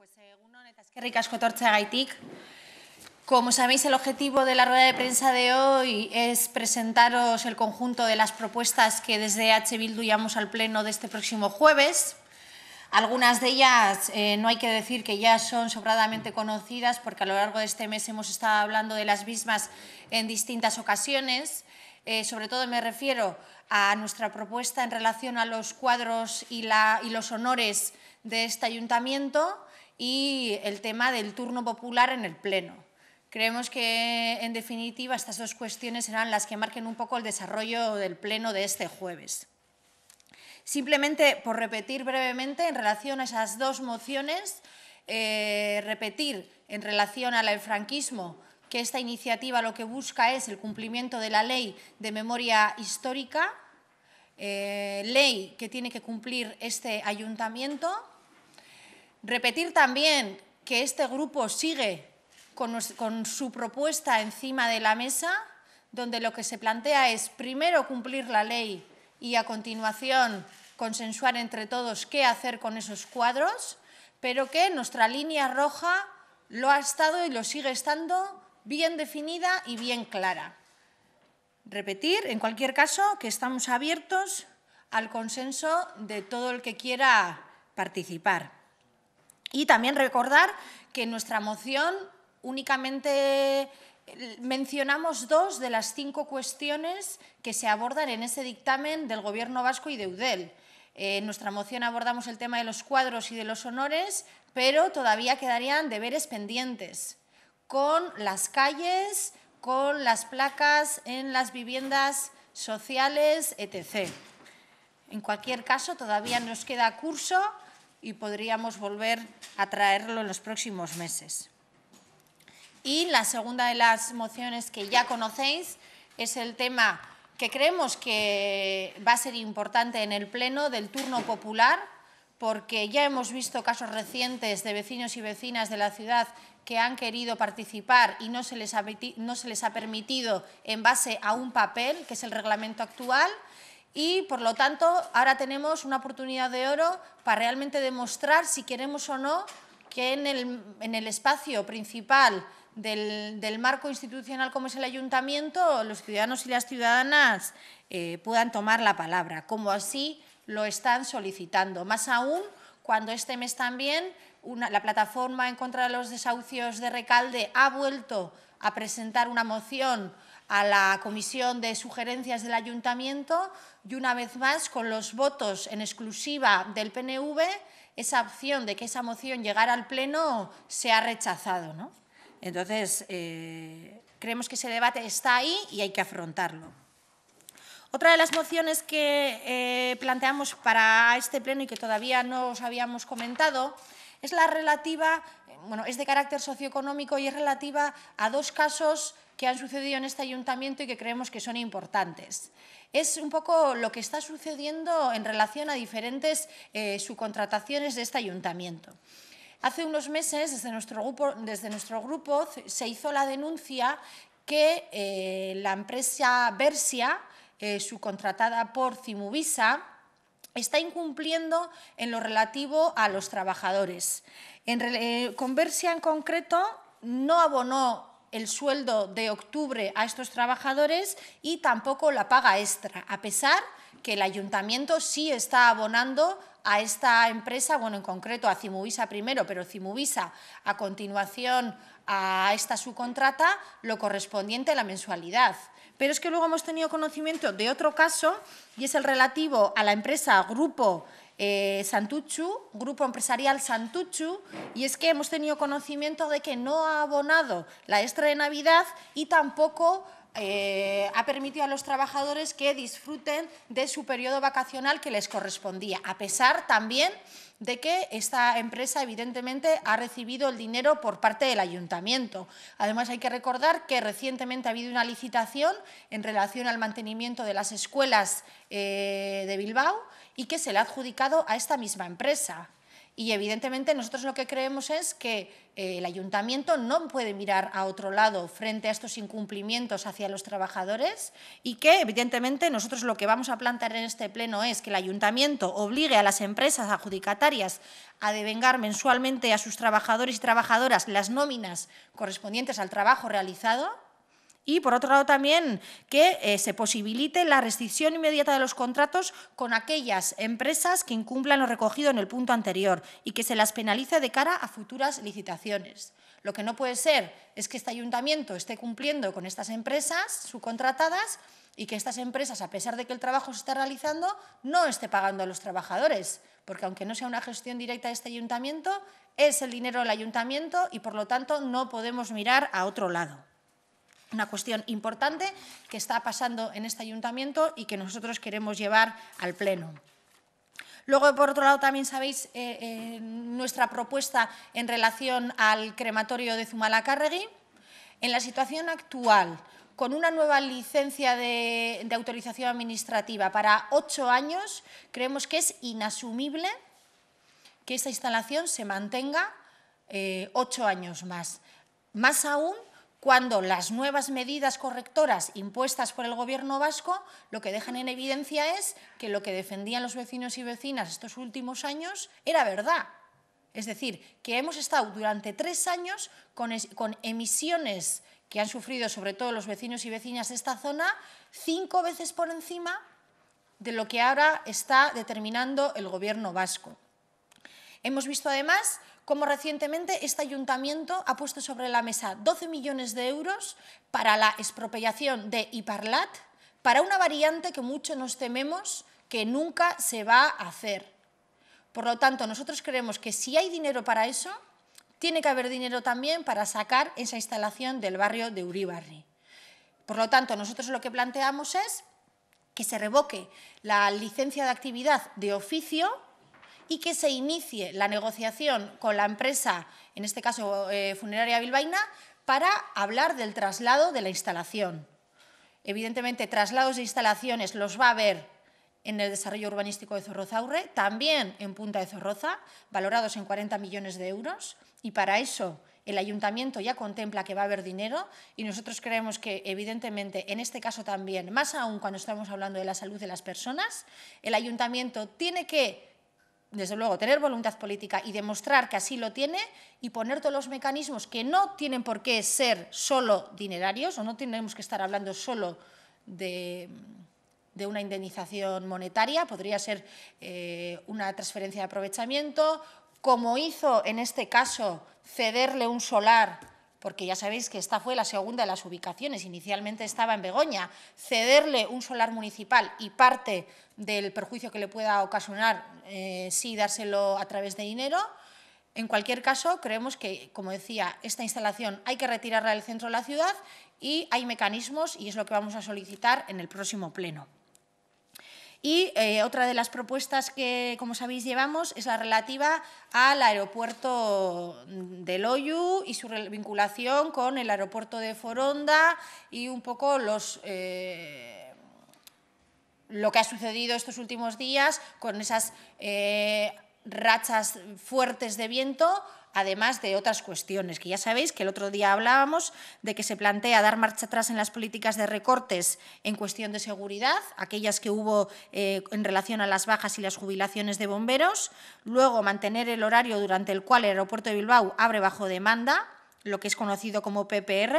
pues eh, uno que ricas, cotorcha, Como sabéis, el objetivo de la rueda de prensa de hoy es presentaros el conjunto de las propuestas que desde H. Bildu llevamos al Pleno de este próximo jueves. Algunas de ellas eh, no hay que decir que ya son sobradamente conocidas porque a lo largo de este mes hemos estado hablando de las mismas en distintas ocasiones. Eh, sobre todo me refiero a nuestra propuesta en relación a los cuadros y, y los honores de este ayuntamiento, y el tema del turno popular en el Pleno. Creemos que, en definitiva, estas dos cuestiones serán las que marquen un poco el desarrollo del Pleno de este jueves. Simplemente, por repetir brevemente, en relación a esas dos mociones, eh, repetir en relación al franquismo que esta iniciativa lo que busca es el cumplimiento de la ley de memoria histórica, eh, ley que tiene que cumplir este ayuntamiento Repetir también que este grupo sigue con, su propuesta encima de la mesa, donde lo que se plantea es primero cumplir la ley y a continuación consensuar entre todos qué hacer con esos cuadros, pero que nuestra línea roja lo ha estado y lo sigue estando bien definida y bien clara. Repetir, en cualquier caso, que estamos abiertos al consenso de todo el que quiera participar. Y también recordar que en nuestra moción únicamente eh, mencionamos dos de las cinco cuestiones que se abordan en ese dictamen del Gobierno vasco y de UDEL. Eh, en nuestra moción abordamos el tema de los cuadros y de los honores, pero todavía quedarían deberes pendientes con las calles, con las placas en las viviendas sociales, etc. En cualquier caso, todavía nos queda curso y podríamos volver a traerlo en los próximos meses. Y la segunda de las mociones que ya conocéis es el tema que creemos que va a ser importante en el Pleno del turno popular, porque ya hemos visto casos recientes de vecinos y vecinas de la ciudad que han querido participar y no se les ha, no se les ha permitido en base a un papel, que es el reglamento actual, y por lo tanto ahora tenemos una oportunidad de oro para realmente demostrar si queremos o no que en el, espacio principal del, marco institucional como es el ayuntamiento, los ciudadanos y las ciudadanas eh, puedan tomar la palabra, como así lo están solicitando. Más aún cuando este mes también la plataforma en contra de los desahucios de Recalde ha vuelto a presentar una moción a la Comisión de Sugerencias del Ayuntamiento y, una vez más, con los votos en exclusiva del PNV, esa opción de que esa moción llegara al Pleno se ha rechazado. Entonces, eh, creemos que ese debate está ahí y hay que afrontarlo. Otra de las mociones que eh, planteamos para este pleno y que todavía no os habíamos comentado es la relativa, bueno, es de carácter socioeconómico y es relativa a dos casos que han sucedido en este ayuntamiento y que creemos que son importantes. Es un poco lo que está sucediendo en relación a diferentes eh, subcontrataciones de este ayuntamiento. Hace unos meses, desde nuestro grupo, desde nuestro grupo se hizo la denuncia que eh, la empresa Versia, eh, subcontratada por Cimuvisa, está incumpliendo en lo relativo a los trabajadores. En, con Versia en concreto no abonó el sueldo de octubre a estos trabajadores y tampoco la paga extra, a pesar que el ayuntamiento sí está abonando a esta empresa, bueno, en concreto a Cimubisa primero, pero Cimubisa a continuación a esta subcontrata, lo correspondiente a la mensualidad. Pero es que luego hemos tenido conocimiento de otro caso y es el relativo a la empresa Grupo eh, Santuchu, Grupo Empresarial Santuchu, y es que hemos tenido conocimiento de que no ha abonado la extra de Navidad y tampoco eh, ha permitido a los trabajadores que disfruten de su periodo vacacional que les correspondía, a pesar también de que esta empresa, evidentemente, ha recibido el dinero por parte del ayuntamiento. Además, hay que recordar que recientemente ha habido una licitación en relación al mantenimiento de las escuelas eh, de Bilbao y que se le ha adjudicado a esta misma empresa. Y evidentemente nosotros lo que creemos es que eh, el ayuntamiento no puede mirar a otro lado frente a estos incumplimientos hacia los trabajadores y que evidentemente nosotros lo que vamos a plantear en este pleno es que el ayuntamiento obligue a las empresas adjudicatarias a devengar mensualmente a sus trabajadores y trabajadoras las nóminas correspondientes al trabajo realizado y por otro lado también que eh, se posibilite la rescisión inmediata de los contratos con aquellas empresas que incumplan lo recogido en el punto anterior y que se las penalice de cara a futuras licitaciones. Lo que no puede ser es que este ayuntamiento esté cumpliendo con estas empresas subcontratadas y que estas empresas, a pesar de que el trabajo se está realizando, no esté pagando a los trabajadores, porque aunque no sea una gestión directa de este ayuntamiento, es el dinero del ayuntamiento y, por lo tanto, no podemos mirar a otro lado una cuestión importante que está pasando en este ayuntamiento y que nosotros queremos llevar al Pleno. Luego, por otro lado, también sabéis eh, eh, nuestra propuesta en relación al crematorio de Zumalacárregui. En la situación actual, con una nueva licencia de, autorización administrativa para ocho años, creemos que es inasumible que esta instalación se mantenga eh, ocho años más. Más aún cuando las nuevas medidas correctoras impuestas por el Gobierno vasco lo que dejan en evidencia es que lo que defendían los vecinos y vecinas estos últimos años era verdad. Es decir, que hemos estado durante tres años con, emisiones que han sufrido sobre todo los vecinos y vecinas de esta zona cinco veces por encima de lo que ahora está determinando el Gobierno vasco. Hemos visto además cómo recientemente este ayuntamiento ha puesto sobre la mesa 12 millones de euros para la expropiación de Iparlat, para una variante que mucho nos tememos que nunca se va a hacer. Por lo tanto, nosotros creemos que si hay dinero para eso, tiene que haber dinero también para sacar esa instalación del barrio de Uribarri. Por lo tanto, nosotros lo que planteamos es que se revoque la licencia de actividad de oficio y que se inicie la negociación con la empresa, en este caso eh, Funeraria Bilbaína, para hablar del traslado de la instalación. Evidentemente, traslados de instalaciones los va a haber en el desarrollo urbanístico de Zorrozaurre, también en Punta de Zorroza, valorados en 40 millones de euros, y para eso el ayuntamiento ya contempla que va a haber dinero y nosotros creemos que, evidentemente, en este caso también, más aún cuando estamos hablando de la salud de las personas, el ayuntamiento tiene que desde luego, tener voluntad política y demostrar que así lo tiene y poner todos los mecanismos que no tienen por qué ser solo dinerarios o no tenemos que estar hablando solo de, una indemnización monetaria, podría ser eh, una transferencia de aprovechamiento, como hizo en este caso cederle un solar porque ya sabéis que esta fue la segunda de las ubicaciones, inicialmente estaba en Begoña, cederle un solar municipal y parte del perjuicio que le pueda ocasionar, eh, sí dárselo a través de dinero. En cualquier caso, creemos que, como decía, esta instalación hay que retirarla del centro de la ciudad y hay mecanismos, y es lo que vamos a solicitar en el próximo pleno. Y eh, otra de las propuestas que, como sabéis, llevamos es la relativa al aeropuerto de Loyu y su vinculación con el aeropuerto de Foronda y un poco los... Eh, lo que ha sucedido estos últimos días con esas eh, rachas fuertes de viento además de otras cuestiones, que ya sabéis que el otro día hablábamos de que se plantea dar marcha atrás en las políticas de recortes en cuestión de seguridad, aquellas que hubo eh, en relación a las bajas y las jubilaciones de bomberos, luego mantener el horario durante el cual el aeropuerto de Bilbao abre bajo demanda, lo que es conocido como PPR,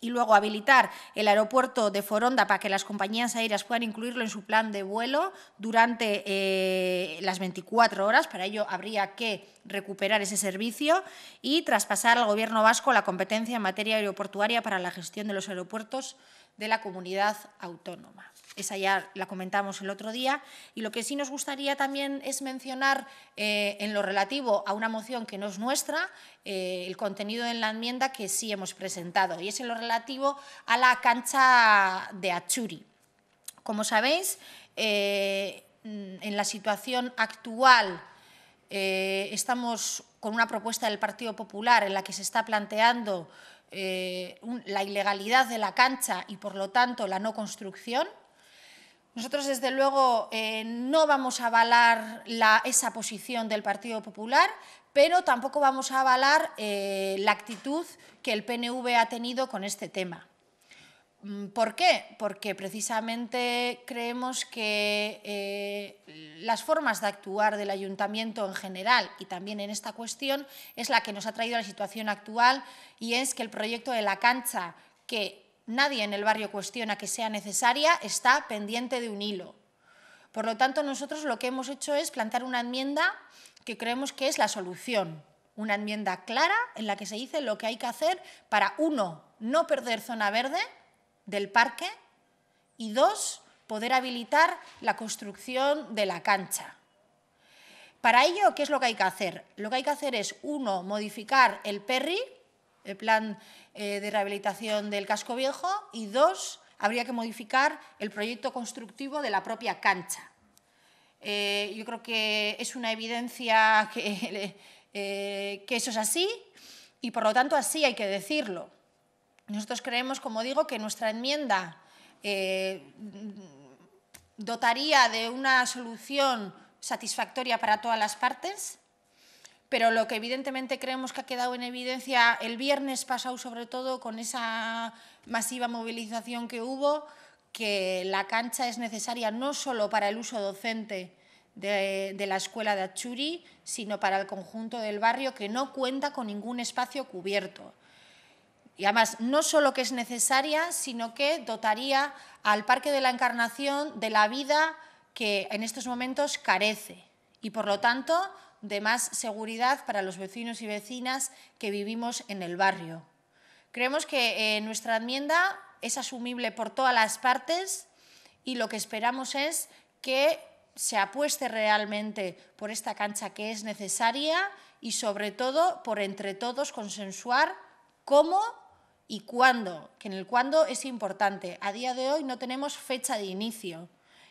y luego habilitar el aeropuerto de Foronda para que las compañías aéreas puedan incluirlo en su plan de vuelo durante eh, las 24 horas. Para ello habría que recuperar ese servicio y traspasar al Gobierno vasco la competencia en materia aeroportuaria para la gestión de los aeropuertos de la comunidad autónoma esa ya la comentamos el otro día, y lo que sí nos gustaría también es mencionar eh, en lo relativo a una moción que no es nuestra, eh, el contenido en la enmienda que sí hemos presentado, y es en lo relativo a la cancha de Achuri. Como sabéis, eh, en la situación actual estamos con una propuesta del Partido Popular en la que se está planteando la ilegalidad de la cancha y, por lo tanto, la no construcción. Nosotros, desde luego, eh, no vamos a avalar la, esa posición del Partido Popular, pero tampoco vamos a avalar eh, la actitud que el PNV ha tenido con este tema. Mm, ¿Por qué? Porque precisamente creemos que eh, las formas de actuar del ayuntamiento en general y también en esta cuestión es la que nos ha traído a la situación actual y es que el proyecto de la cancha que nadie en el barrio cuestiona que sea necesaria, está pendiente de un hilo. Por lo tanto, nosotros lo que hemos hecho es plantar una enmienda que creemos que es la solución, una enmienda clara en la que se dice lo que hay que hacer para, uno, no perder zona verde del parque y, dos, poder habilitar la construcción de la cancha. Para ello, ¿qué es lo que hay que hacer? Lo que hay que hacer es, uno, modificar el PERRI, el plan eh, de rehabilitación del casco viejo y dos, habría que modificar el proyecto constructivo de la propia cancha. Eh, yo creo que es una evidencia eh, que, eso es así y por lo tanto así hay que decirlo. Nosotros creemos, como digo, que nuestra enmienda dotaría de una solución satisfactoria para todas las partes pero lo que evidentemente creemos que ha quedado en evidencia el viernes pasado, sobre todo con esa masiva movilización que hubo, que la cancha es necesaria no solo para el uso docente de, la escuela de Achuri, sino para el conjunto del barrio que no cuenta con ningún espacio cubierto. Y además, no solo que es necesaria, sino que dotaría al Parque de la Encarnación de la vida que en estos momentos carece. Y por lo tanto, de más seguridad para los vecinos y vecinas que vivimos en el barrio. Creemos que eh, nuestra enmienda es asumible por todas las partes y lo que esperamos es que se apueste realmente por esta cancha que es necesaria y sobre todo por entre todos consensuar cómo y cuándo, que en el cuándo es importante. A día de hoy no tenemos fecha de inicio.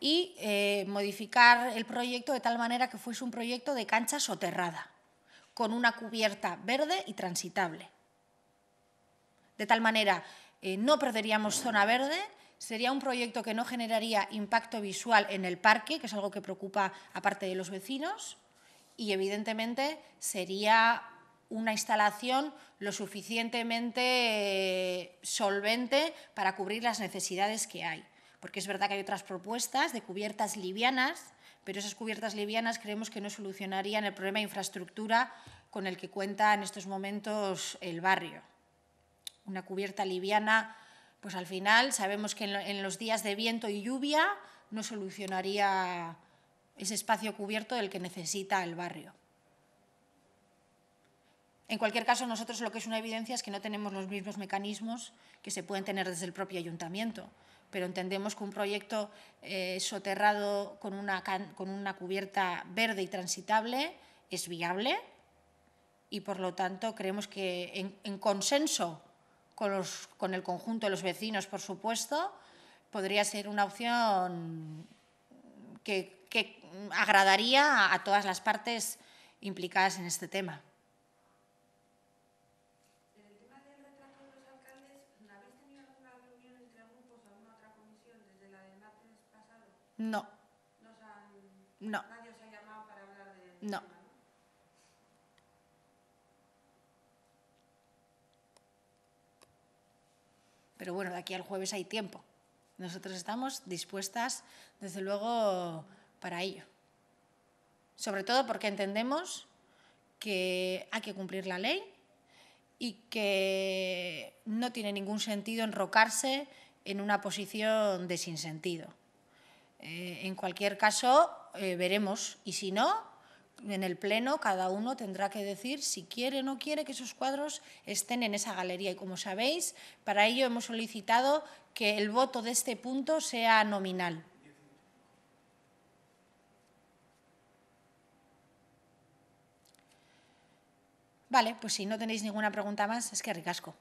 y eh, modificar el proyecto de tal manera que fuese un proyecto de cancha soterrada, con una cubierta verde y transitable. De tal manera, eh, no perderíamos zona verde, sería un proyecto que no generaría impacto visual en el parque, que es algo que preocupa aparte de los vecinos, y evidentemente sería una instalación lo suficientemente eh, solvente para cubrir las necesidades que hay porque es verdad que hay otras propuestas de cubiertas livianas, pero esas cubiertas livianas creemos que no solucionarían el problema de infraestructura con el que cuenta en estos momentos el barrio. Una cubierta liviana, pues al final sabemos que en, los días de viento y lluvia no solucionaría ese espacio cubierto del que necesita el barrio. En cualquier caso, nosotros lo que es una evidencia es que no tenemos los mismos mecanismos que se pueden tener desde el propio ayuntamiento pero entendemos que un proyecto eh, soterrado con una, cubierta verde y transitable es viable y, por lo tanto, creemos que en, consenso con, el conjunto de los vecinos, por supuesto, podría ser una opción que, agradaría a todas las partes implicadas en este tema. No. no. llamado para hablar de... Este no. Pero bueno, de aquí al jueves hay tiempo. Nosotros estamos dispuestas, desde luego, para ello. Sobre todo porque entendemos que hay que cumplir la ley y que no tiene ningún sentido enrocarse en una posición de sinsentido. Eh, en cualquier caso, eh, veremos. Y si no, en el Pleno cada uno tendrá que decir si quiere o no quiere que esos cuadros estén en esa galería. Y como sabéis, para ello hemos solicitado que el voto de este punto sea nominal. Vale, pues si no tenéis ninguna pregunta más, es que ricasco.